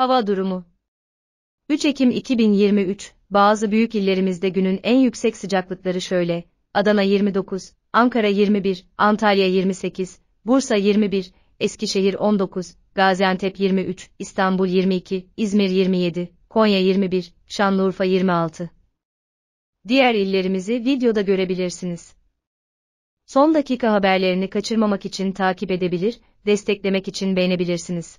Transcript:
Hava durumu 3 Ekim 2023, bazı büyük illerimizde günün en yüksek sıcaklıkları şöyle, Adana 29, Ankara 21, Antalya 28, Bursa 21, Eskişehir 19, Gaziantep 23, İstanbul 22, İzmir 27, Konya 21, Şanlıurfa 26. Diğer illerimizi videoda görebilirsiniz. Son dakika haberlerini kaçırmamak için takip edebilir, desteklemek için beğenebilirsiniz.